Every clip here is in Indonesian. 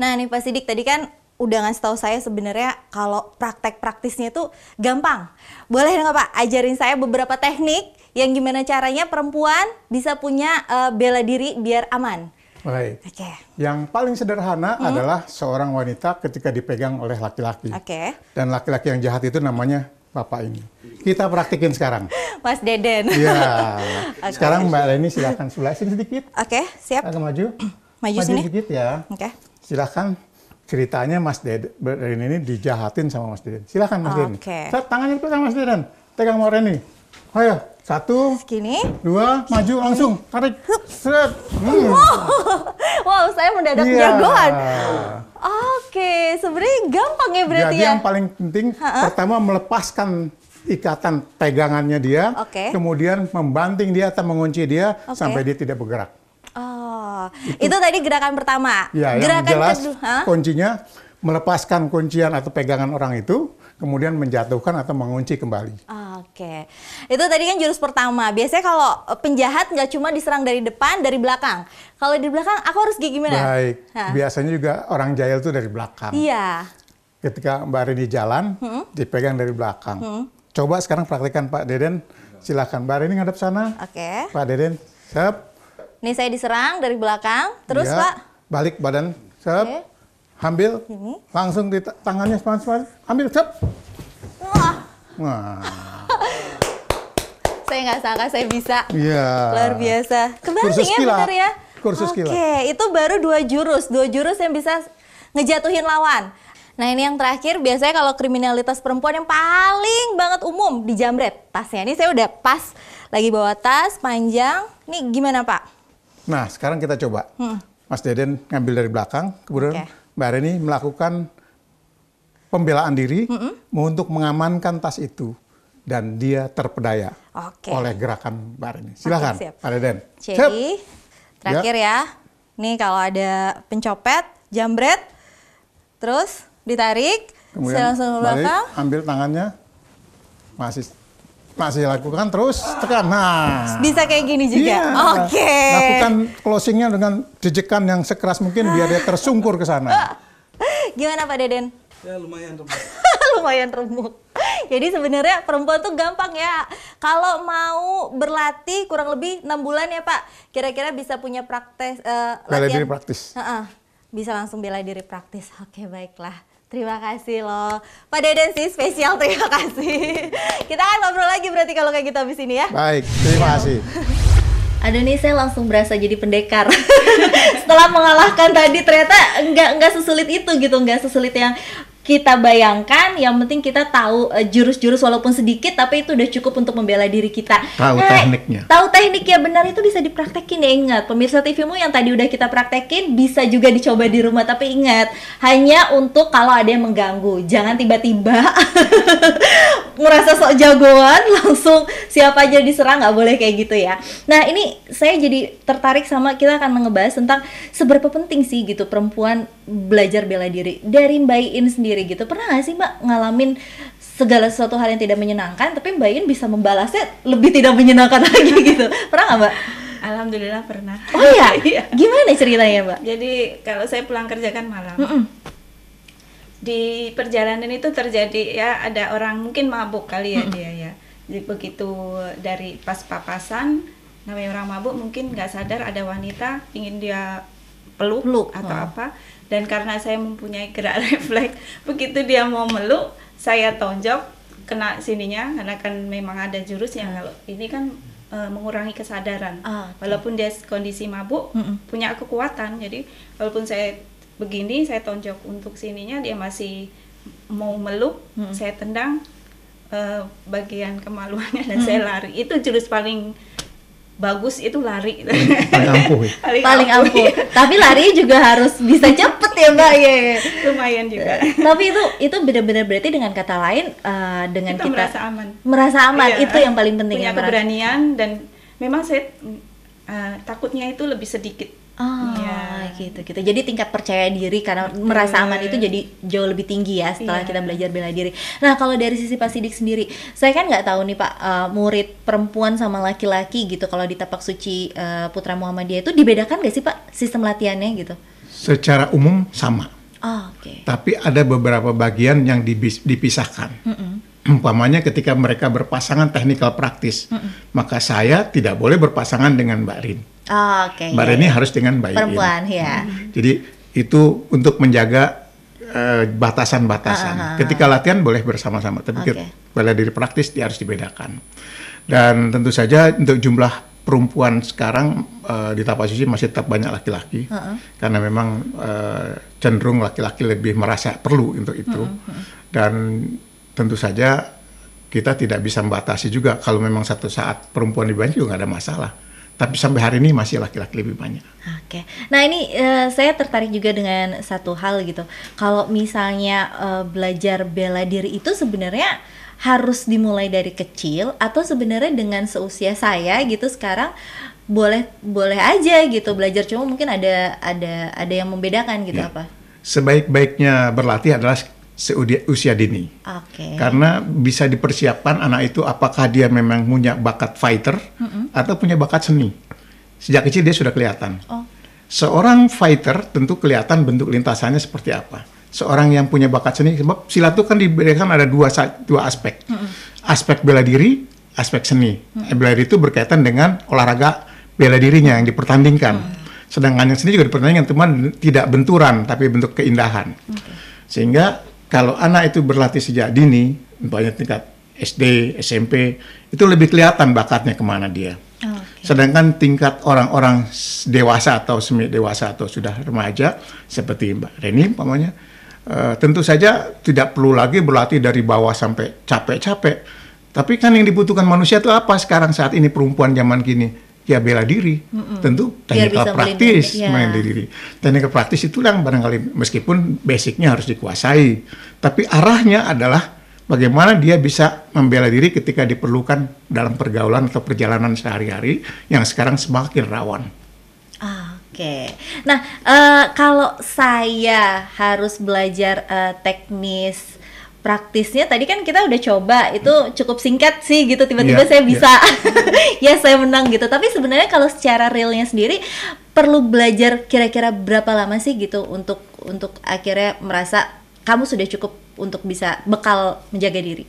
Nah nih Pak Sidik tadi kan udah ngasih tahu saya sebenarnya kalau praktek praktisnya itu gampang. Boleh nggak Pak ajarin saya beberapa teknik yang gimana caranya perempuan bisa punya uh, bela diri biar aman? Baik. Oke. Okay. Yang paling sederhana hmm? adalah seorang wanita ketika dipegang oleh laki-laki. Oke. Okay. Dan laki-laki yang jahat itu namanya bapak ini. Kita praktikin sekarang. Mas Deden. Iya. okay. Sekarang Mbak Leni silahkan sulasin sedikit. Oke, okay, siap. Agak maju. maju. Maju sini. sedikit ya. Oke. Okay silahkan ceritanya Mas Deden ini dijahatin sama Mas Deden. Silahkan Mas Deden. Okay. Saya tangannya pegang Mas Deden. Tegang mau reni. Ayo, satu, Sekini. dua, maju langsung, tarik, seret. Hmm. Wow. wow, saya mendadak yeah. jagoan. Oke, sebenarnya gampang ya berarti Jadi ya? yang paling penting, ha -ha. pertama melepaskan ikatan pegangannya dia, okay. kemudian membanting dia atau mengunci dia okay. sampai dia tidak bergerak itu, itu tadi gerakan pertama. Ya, gerakan yang jelas kedua, kuncinya melepaskan kuncian atau pegangan orang itu, kemudian menjatuhkan atau mengunci kembali. Oke, itu tadi kan jurus pertama. Biasanya kalau penjahat nggak cuma diserang dari depan, dari belakang. Kalau di belakang, aku harus gimana? Baik. Hah? Biasanya juga orang jahil itu dari belakang. Iya. Ketika Mbak Rini jalan, hmm? dipegang dari belakang. Hmm? Coba sekarang praktekkan Pak Deden. silahkan. Mbak Rini ngadep sana. Oke. Okay. Pak Deden, siap. Ini saya diserang dari belakang, terus ya, Pak? Balik badan, cep, okay. ambil, hmm. langsung di tangannya sepan-sepan, ambil, cep. Wah. Wah. saya nggak sangka saya bisa. Iya. Luar biasa. Kebanting ya benar ya? Kursus Oke, itu baru dua jurus. Dua jurus yang bisa ngejatuhin lawan. Nah ini yang terakhir, biasanya kalau kriminalitas perempuan yang paling banget umum di jamret. Tasnya ini saya udah pas, lagi bawa tas panjang. Ini gimana Pak? Nah, sekarang kita coba. Hmm. Mas Deden ngambil dari belakang, kemudian okay. Mbak Reni melakukan pembelaan diri mm hmm untuk mengamankan tas itu dan dia terpedaya okay. oleh gerakan Mbak Reni. Silakan, okay, Pak Deden. Jadi, siap. terakhir ya. ya. Nih kalau ada pencopet, jambret, terus ditarik, Kemudian saya langsung ke belakang. ambil tangannya, masih masih lakukan terus tekan. Nah, bisa kayak gini juga. Iya. Oke. Okay. Lakukan closingnya dengan jejekan yang sekeras mungkin biar dia tersungkur ke sana. Gimana Pak Deden? Ya lumayan remuk. lumayan remuk. Jadi sebenarnya perempuan tuh gampang ya. Kalau mau berlatih kurang lebih enam bulan ya Pak. Kira-kira bisa punya praktek uh, bela diri praktis. Uh -uh. Bisa langsung bela diri praktis. Oke okay, baiklah. Terima kasih loh. Pak Deden sih spesial terima kasih. Kita akan ngobrol lagi berarti kalau kayak gitu habis ini ya. Baik, terima iya. kasih. Aduh nih saya langsung berasa jadi pendekar. Setelah mengalahkan tadi ternyata enggak enggak sesulit itu gitu, enggak sesulit yang kita bayangkan yang penting kita tahu e, jurus-jurus uh, walaupun sedikit tapi itu udah cukup untuk membela diri kita tahu nah, tekniknya tahu teknik ya benar itu bisa dipraktekin ya ingat pemirsa TVmu yang tadi udah kita praktekin bisa juga dicoba di rumah tapi ingat hanya untuk kalau ada yang mengganggu jangan tiba-tiba merasa sok jagoan langsung siapa aja diserang nggak boleh kayak gitu ya nah ini saya jadi tertarik sama kita akan ngebahas tentang seberapa penting sih gitu perempuan belajar bela diri dari Mbak In sendiri gitu pernah nggak sih Mbak ngalamin segala sesuatu hal yang tidak menyenangkan tapi Mbak In bisa membalasnya lebih tidak menyenangkan lagi gitu pernah nggak Mbak? Alhamdulillah pernah. Oh iya? iya. gimana ceritanya Mbak? Jadi kalau saya pulang kerja kan malam. Mm -mm di perjalanan itu terjadi ya ada orang mungkin mabuk kali ya dia ya jadi begitu dari pas papasan namanya orang mabuk mungkin nggak sadar ada wanita ingin dia peluk, peluk. atau oh. apa dan karena saya mempunyai gerak refleks begitu dia mau meluk saya tonjok kena sininya karena kan memang ada jurus yang ah. kalau ini kan uh, mengurangi kesadaran. Ah, okay. Walaupun dia kondisi mabuk, hmm. punya kekuatan. Jadi walaupun saya begini saya tonjok untuk sininya dia masih mau meluk hmm. saya tendang uh, bagian kemaluannya dan hmm. saya lari itu jurus paling bagus itu lari paling ampuh ya? paling, ampuh, tapi lari juga harus bisa cepet ya mbak ya lumayan juga eh, tapi itu itu benar-benar berarti dengan kata lain uh, dengan kita, kita merasa aman merasa aman iya, itu yang paling penting punya ya, keberanian merasa. dan memang saya uh, takutnya itu lebih sedikit oh gitu gitu jadi tingkat percaya diri karena merasa aman itu jadi jauh lebih tinggi ya setelah yeah. kita belajar bela diri nah kalau dari sisi pak sidik sendiri saya kan nggak tahu nih pak uh, murid perempuan sama laki-laki gitu kalau di tapak suci uh, putra muhammadiyah itu dibedakan nggak sih pak sistem latihannya gitu secara umum sama oh, okay. tapi ada beberapa bagian yang dipisahkan mm -mm umpamanya ketika mereka berpasangan teknikal praktis, mm -mm. maka saya tidak boleh berpasangan dengan Mbak Rin. Oh, Oke. Okay, Mbak iya, iya. harus dengan baik. Perempuan, ya. Jadi itu untuk menjaga eh, batasan-batasan. Uh, uh, uh, uh. Ketika latihan boleh bersama-sama, tapi okay. bela diri praktis dia harus dibedakan. Dan tentu saja untuk jumlah perempuan sekarang uh, di tapasuci masih tetap banyak laki-laki uh, uh. karena memang uh, cenderung laki-laki lebih merasa perlu untuk itu. Uh, uh, Dan tentu saja kita tidak bisa membatasi juga kalau memang satu saat perempuan dibantu juga nggak ada masalah tapi sampai hari ini masih laki-laki lebih banyak. Oke, okay. nah ini uh, saya tertarik juga dengan satu hal gitu. Kalau misalnya uh, belajar bela diri itu sebenarnya harus dimulai dari kecil atau sebenarnya dengan seusia saya gitu sekarang boleh boleh aja gitu belajar cuma mungkin ada ada ada yang membedakan gitu ya. apa? Sebaik-baiknya berlatih adalah usia dini. Okay. Karena bisa dipersiapkan anak itu apakah dia memang punya bakat fighter mm -hmm. atau punya bakat seni. Sejak kecil dia sudah kelihatan. Oh. Seorang fighter tentu kelihatan bentuk lintasannya seperti apa. Seorang yang punya bakat seni, sebab silat itu kan diberikan ada dua dua aspek. Mm -hmm. Aspek bela diri, aspek seni. Mm -hmm. Bela diri itu berkaitan dengan olahraga bela dirinya yang dipertandingkan. Mm -hmm sedangkan yang seni juga dipertandingkan teman tidak benturan tapi bentuk keindahan okay. sehingga kalau anak itu berlatih sejak dini, umpamanya tingkat SD, SMP, itu lebih kelihatan bakatnya kemana dia. Oh, okay. Sedangkan tingkat orang-orang dewasa atau semi dewasa atau sudah remaja, seperti Mbak Reni, umpamanya, uh, tentu saja tidak perlu lagi berlatih dari bawah sampai capek-capek. Tapi kan yang dibutuhkan manusia itu apa sekarang saat ini perempuan zaman kini? ya bela diri mm tentu teknik praktis ya. main di diri teknik praktis itu yang barangkali meskipun basicnya harus dikuasai tapi arahnya adalah bagaimana dia bisa membela diri ketika diperlukan dalam pergaulan atau perjalanan sehari-hari yang sekarang semakin rawan ah Oke, nah uh, kalau saya harus belajar uh, teknis praktisnya tadi kan kita udah coba itu hmm. cukup singkat sih gitu tiba-tiba yeah, saya iya. bisa yeah. ya saya menang gitu tapi sebenarnya kalau secara realnya sendiri perlu belajar kira-kira berapa lama sih gitu untuk untuk akhirnya merasa kamu sudah cukup untuk bisa bekal menjaga diri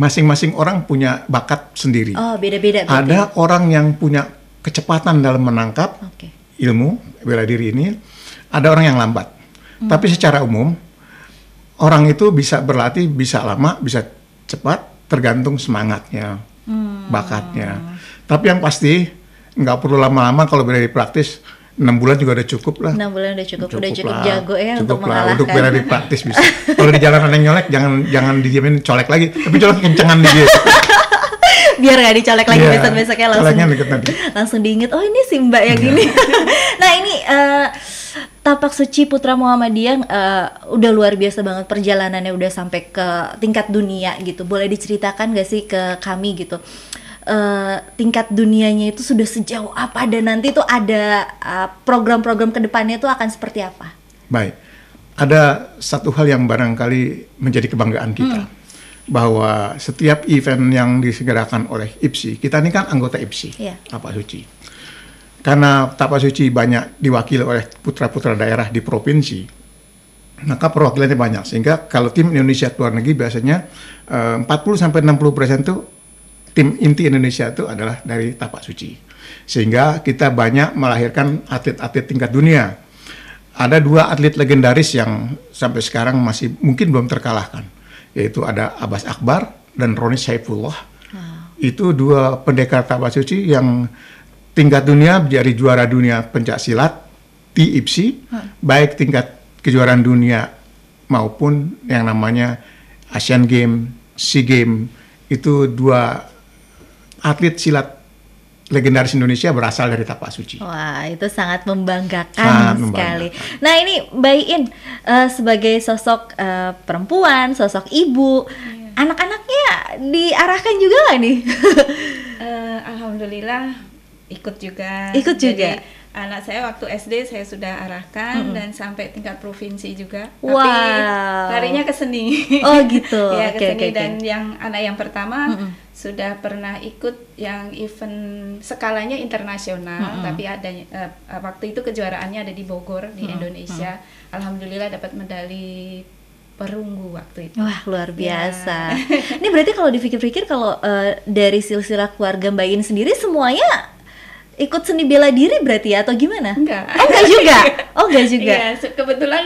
masing-masing orang punya bakat sendiri oh beda-beda ada ya? orang yang punya kecepatan dalam menangkap okay. ilmu bela diri ini ada orang yang lambat hmm. tapi secara umum orang itu bisa berlatih bisa lama bisa cepat tergantung semangatnya hmm. bakatnya tapi yang pasti nggak perlu lama-lama kalau bela praktis enam bulan juga udah cukup lah enam bulan udah cukup, cukup udah cukup lah. jago ya cukup untuk mengalahkan untuk bela praktis bisa kalau di jalan ada yang nyolek jangan jangan dijamin colek lagi tapi colek kencengan dia biar nggak dicolek lagi yeah. besok besoknya langsung langsung diinget oh ini si mbak yang yeah. gini nah ini uh, tapak suci putra Muhammadiyah uh, udah luar biasa banget perjalanannya udah sampai ke tingkat dunia gitu. Boleh diceritakan gak sih ke kami gitu? Uh, tingkat dunianya itu sudah sejauh apa dan nanti itu ada program eh, program-program kedepannya itu akan seperti apa? Baik, ada satu hal yang barangkali menjadi kebanggaan kita hmm. bahwa setiap event yang disegerakan oleh IPSI, kita ini kan anggota IPSI, yeah. apa Suci karena tapak Suci banyak diwakili oleh putra-putra daerah di provinsi, maka perwakilannya banyak. Sehingga kalau tim Indonesia luar negeri biasanya eh, 40-60% itu tim inti Indonesia itu adalah dari tapak suci. Sehingga kita banyak melahirkan atlet-atlet tingkat dunia. Ada dua atlet legendaris yang sampai sekarang masih mungkin belum terkalahkan, yaitu ada Abbas Akbar dan Roni Saifullah. Wow. Itu dua pendekar tapak suci yang tingkat dunia menjadi juara dunia pencak silat IPSI, hmm. baik tingkat kejuaraan dunia maupun yang namanya Asian Game, SEA Game itu dua atlet silat legendaris Indonesia berasal dari Tapak Suci. Wah, itu sangat membanggakan sangat sekali. Membanggakan. Nah, ini Mbak uh, sebagai sosok uh, perempuan, sosok ibu, iya. anak-anaknya diarahkan juga nih? uh, Alhamdulillah ikut juga. Ikut juga. Jadi, anak saya waktu SD saya sudah arahkan -hmm. dan sampai tingkat provinsi juga. Wow. Tapi larinya ke seni. Oh gitu. ya ke seni okay, dan okay. yang anak yang pertama -hmm. sudah pernah ikut yang event skalanya internasional -hmm. tapi ada uh, waktu itu kejuaraannya ada di Bogor di -hmm. Indonesia. -hmm. Alhamdulillah dapat medali perunggu waktu itu. Wah luar ya. biasa. Ya. Ini berarti kalau dipikir-pikir kalau uh, dari silsilah keluarga Mbak In sendiri semuanya ikut seni bela diri berarti ya atau gimana? Enggak. Oh enggak juga. Oh enggak juga. Iya, kebetulan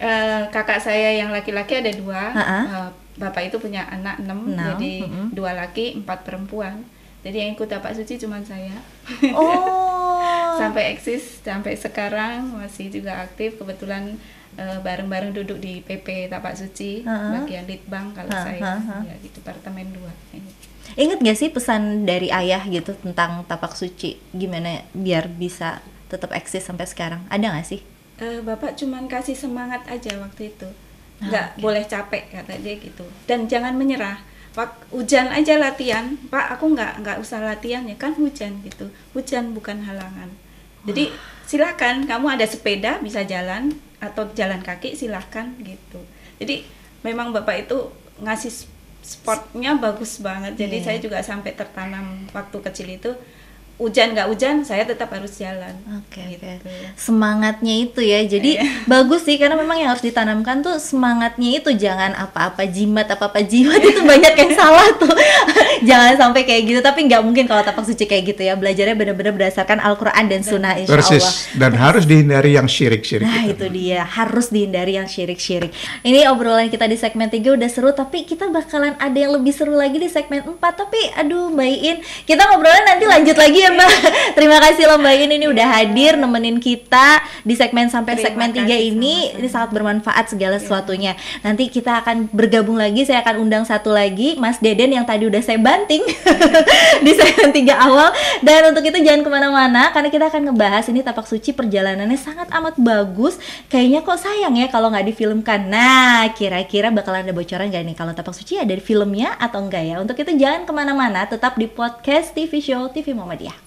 uh, kakak saya yang laki-laki ada dua. Uh -huh. uh, bapak itu punya anak enam, no. jadi uh -huh. dua laki, empat perempuan. Jadi yang ikut dapat suci cuma saya. Oh. sampai eksis sampai sekarang masih juga aktif kebetulan eh, bareng-bareng uh, duduk di PP Tapak Suci uh -huh. bagian litbang kalau uh -huh. saya uh -huh. ya di departemen dua. Ingat gak sih pesan dari ayah gitu tentang tapak suci? Gimana biar bisa tetap eksis sampai sekarang? Ada gak sih? Uh, Bapak cuman kasih semangat aja waktu itu. Ah, nggak okay. boleh capek kata dia gitu. Dan jangan menyerah. Pak hujan aja latihan. Pak aku nggak nggak usah latihan ya kan hujan gitu. Hujan bukan halangan. Jadi silakan kamu ada sepeda bisa jalan atau jalan kaki silahkan gitu. Jadi memang Bapak itu ngasih spotnya bagus banget jadi yeah. saya juga sampai tertanam waktu kecil itu hujan nggak hujan saya tetap harus jalan. Oke. Okay, gitu. okay. Semangatnya itu ya. Jadi yeah. bagus sih karena memang yang harus ditanamkan tuh semangatnya itu jangan apa-apa jimat apa-apa jimat itu iya. banyak yang salah tuh. jangan sampai kayak gitu. Tapi nggak mungkin kalau tapak suci kayak gitu ya. Belajarnya benar-benar berdasarkan Alquran dan Sunnah Insya Persis. Dan harus dihindari yang syirik-syirik. Nah itu. dia harus dihindari yang syirik-syirik. Ini obrolan kita di segmen 3 udah seru tapi kita bakalan ada yang lebih seru lagi di segmen 4 tapi aduh bayin kita ngobrolnya nanti lanjut lagi ya Mbak. Terima kasih Lomba ini ini udah hadir nemenin kita di segmen sampai Terima segmen 3 ini. Sama-sama. Ini sangat bermanfaat segala iya. sesuatunya. Nanti kita akan bergabung lagi, saya akan undang satu lagi Mas Deden yang tadi udah saya banting di segmen 3 awal. Dan untuk itu jangan kemana-mana karena kita akan ngebahas ini tapak suci perjalanannya sangat amat bagus. Kayaknya kok sayang ya kalau nggak difilmkan. Nah, kira-kira bakalan ada bocoran nggak nih kalau tapak suci ada di filmnya atau enggak ya? Untuk itu jangan kemana-mana, tetap di podcast TV Show TV Muhammadiyah.